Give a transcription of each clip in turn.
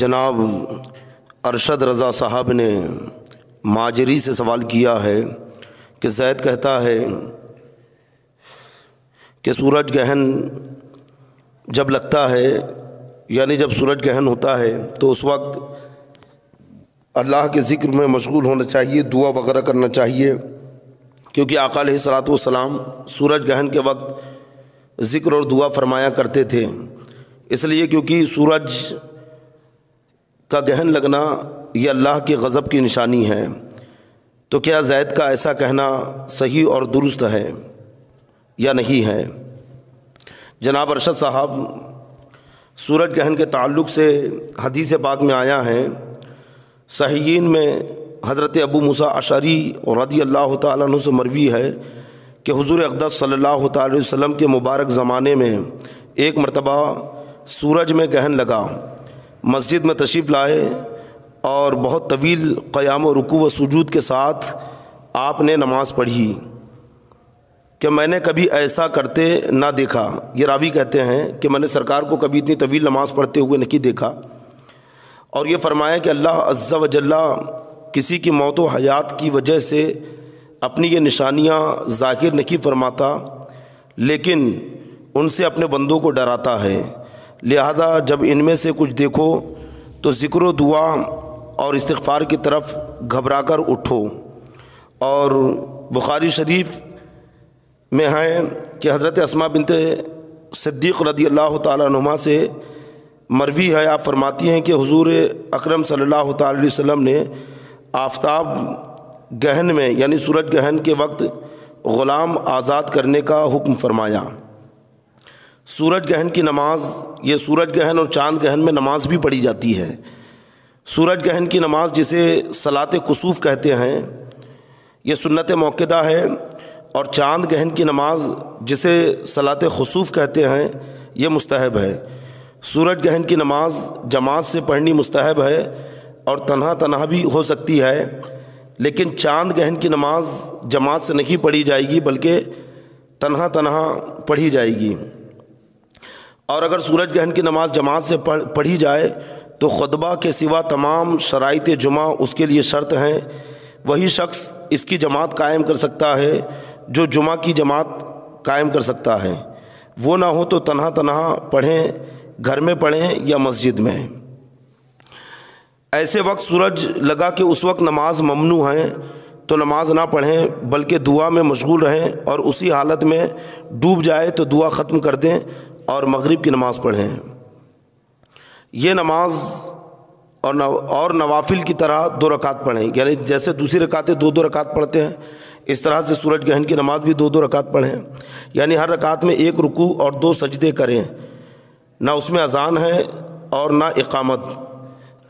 जनाब अरशद रज़ा साहब ने माजरी से सवाल किया है कि जैद कहता है कि सूरज गहन जब लगता है यानी जब सूरज गहन होता है तो उस वक्त अल्लाह के ज़िक्र में मशगूल होना चाहिए दुआ वगैरह करना चाहिए क्योंकि आकाल सलात सूरज गहन के वक्त ज़िक्र और दुआ फरमाया करते थे इसलिए क्योंकि सूरज का गहन लगना यह अल्लाह के गज़ब की निशानी है तो क्या जैद का ऐसा कहना सही और दुरुस्त है या नहीं है जनाब अरशद साहब सूरज गहन के ताल्लुक़ से हदीस पाक में आया है सहीन में हज़रत अबू मूसा अशरी और रदी अल्लाह तु से मरवी है कि हजूर अकदस सल्ला तसम के मुबारक ज़माने में एक मरतबा सूरज में गहन लगा मस्जिद में तशरीफ़ लाए और बहुत तवील क़याम रुकू व सजूद के साथ आपने नमाज़ पढ़ी कि मैंने कभी ऐसा करते ना देखा ये रावी कहते हैं कि मैंने सरकार को कभी इतनी तवील नमाज़ पढ़ते हुए नहीं देखा और ये फरमाया कि अल्लाह अज्जा वजल्ला किसी की मौत व हयात की वजह से अपनी ये निशानियाँ ज़ाहिर नहीं फरमाता लेकिन उनसे अपने बंदों को डराता है लिहाजा जब इनमें से कुछ देखो तो ज़िक्र दुआ और इस्तफ़ार की तरफ घबरा कर उठो और बुखारी शरीफ में है कि हज़रत असमा बिनत सिद्दीक़ रदी अल्लाह तुमा से मरवी है आप फरमाती हैं कि हुजूर अकरम सल्लल्लाहु अलैहि वसल्लम ने आफ्ताब गहन में यानी सूरज गहन के वक्त ग़ुलाम आज़ाद करने का हुक्म फरमाया सूरज गहन की नमाज ये सूरज गहन और चांद गहन में नमाज भी पढ़ी जाती है सूरज गहन की नमाज जिसे सलात कसूफ़ कहते हैं ये सुन्नत मौक़दा है और चांद गहन की नमाज जिसे सलात खसूफ़ कहते हैं ये मुस्तहब है सूरज गहन की नमाज जमात से पढ़नी मुस्तहब है और तनहा तनहा भी हो सकती है लेकिन चांद गहन की नमाज जमात से नहीं पढ़ी जाएगी बल्कि तनहा तनहा पढ़ी जाएगी और अगर सूरज गहन की नमाज जमात से पढ़ पढ़ी जाए तो खुतबा के सिवा तमाम शराइत जुमा उसके लिए शर्त हैं वही शख्स इसकी जमात कायम कर सकता है जो जुमा की जमात कायम कर सकता है वो ना हो तो तनहा तनहा पढ़ें घर में पढ़ें या मस्जिद में ऐसे वक्त सूरज लगा कि उस वक्त नमाज ममनू है तो नमाज ना पढ़ें बल्कि दुआ में मशगूल रहें और उसी हालत में डूब जाए तो दुआ ख़त्म कर दें और मगरिब की नमाज़ पढ़ें ये नमाज़ और नव और नवाफिल की तरह दो रकात पढ़ें यानी जैसे दूसरी रकातें दो दो रकात पढ़ते हैं इस तरह से सूरज ग्रहण की नमाज भी दो दो रकात पढ़ें यानी हर रकात में एक रुकू और दो सजदे करें ना उसमें अजान है और ना इकामत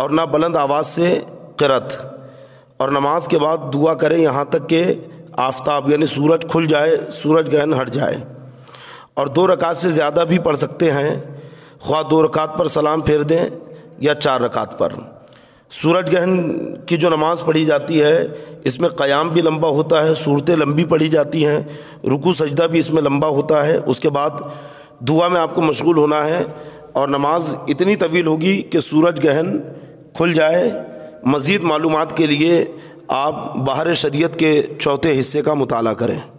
और ना बुलंद आवाज़ से करत और नमाज के बाद दुआ करें यहाँ तक कि आफ्ताब यानी सूरज खुल जाए सूरज ग्रहण हट जाए और दो रकात से ज़्यादा भी पढ़ सकते हैं ख्वा दो रकात पर सलाम फेर दें या चार रकात पर सूरज गहन की जो नमाज़ पढ़ी जाती है इसमें क़याम भी लंबा होता है सूरतें लंबी पढ़ी जाती हैं रुकू सजदा भी इसमें लंबा होता है उसके बाद दुआ में आपको मशगूल होना है और नमाज इतनी तवील होगी कि सूरज गहन खुल जाए मज़ीद मालूम के लिए आप बाहर शरीयत के चौथे हिस्से का मताल करें